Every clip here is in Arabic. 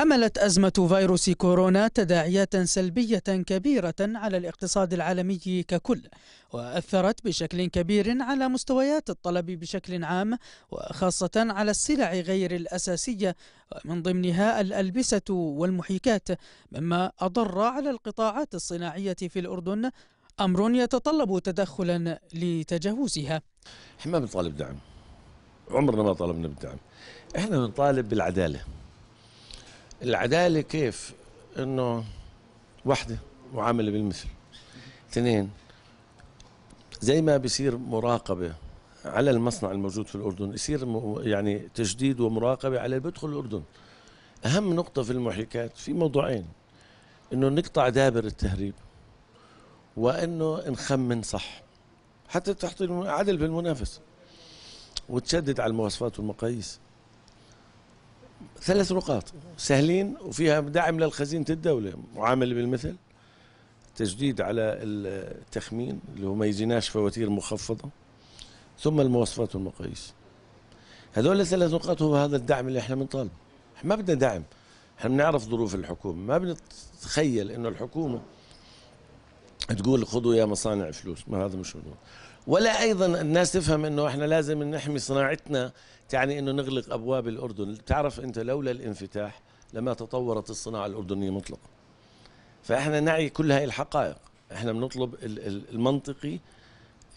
حملت أزمة فيروس كورونا تداعيات سلبية كبيرة على الاقتصاد العالمي ككل وأثرت بشكل كبير على مستويات الطلب بشكل عام وخاصة على السلع غير الأساسية ومن ضمنها الألبسة والمحيكات مما أضر على القطاعات الصناعية في الأردن أمر يتطلب تدخلا لتجاوزها احنا ما بنطالب دعم عمرنا ما طالبنا بالدعم احنا بنطالب بالعداله العدالة كيف انه وحدة معاملة بالمثل اثنين زي ما بيصير مراقبة على المصنع الموجود في الأردن يصير يعني تجديد ومراقبة على اللي بيدخل الأردن أهم نقطة في المحيكات في موضوعين إنه نقطع دابر التهريب وإنه نخمن صح حتى تحط عدل بالمنافس وتشدد على المواصفات والمقاييس ثلاث نقاط سهلين وفيها دعم للخزينة الدولة معامل بالمثل تجديد على التخمين اللي هو ما يجيناش فواتير مخفضة ثم المواصفات والمقاييس هذول الثلاث نقاط هو هذا الدعم اللي احنا بنطالبه احنا ما بدنا دعم احنا بنعرف ظروف الحكومة ما بنتخيل انه الحكومة تقول خذوا يا مصانع فلوس ما هذا مش موضوع ولا ايضا الناس تفهم انه احنا لازم نحمي صناعتنا تعني انه نغلق ابواب الاردن تعرف انت لولا الانفتاح لما تطورت الصناعه الاردنيه مطلقا فاحنا نعي كل هاي الحقائق احنا بنطلب المنطقي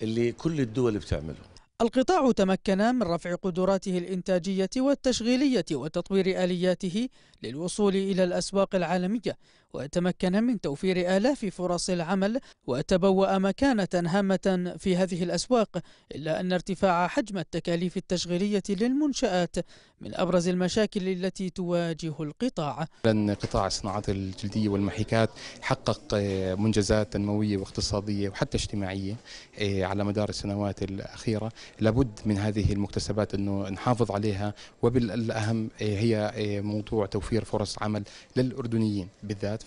اللي كل الدول بتعمله القطاع تمكن من رفع قدراته الإنتاجية والتشغيلية وتطوير آلياته للوصول إلى الأسواق العالمية وتمكن من توفير آلاف فرص العمل وتبوأ مكانة هامة في هذه الأسواق إلا أن ارتفاع حجم التكاليف التشغيلية للمنشآت من أبرز المشاكل التي تواجه القطاع لأن قطاع الصناعات الجلدية والمحيكات حقق آه، منجزات تنموية واقتصادية وحتى اجتماعية آه، على مدار السنوات الأخيرة لابد من هذه المكتسبات أنه نحافظ عليها وبالأهم آه، هي موضوع توفير فرص عمل للأردنيين بالذات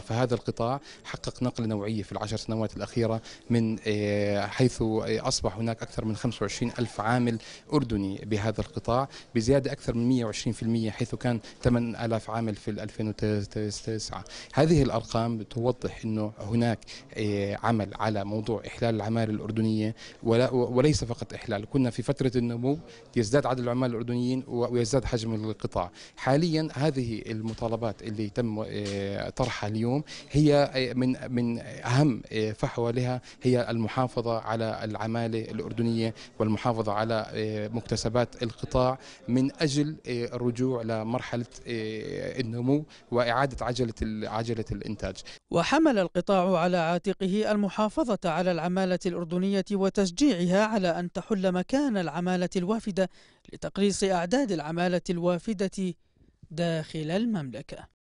فهذا القطاع حقق نقلة نوعية في العشر سنوات الأخيرة من آه، حيث آه، أصبح هناك أكثر من 25 ألف عامل أردني بهذا القطاع بزيادة أكثر من 120% حيث كان 8000 عامل في 2009 هذه الأرقام توضح أنه هناك آه، عمل على موضوع إحلال العمال الأردنية وليس فقط إحلال كنا في فترة النمو يزداد عدد العمال الأردنيين ويزداد حجم القطاع حاليا هذه المطالبات اللي تم طرحها اليوم هي من من اهم فحوى لها هي المحافظه على العماله الاردنيه والمحافظه على آه، مكتسبات القطاع من اجل آه، الرجوع لمرحله آه، النمو واعاده عجله عجله الانتاج. وحمل القطاع على عاتقه المحافظه على العماله الاردنيه وتشجيعها على ان تحل مكان العماله الوافده لتقليص اعداد العماله الوافده داخل المملكه.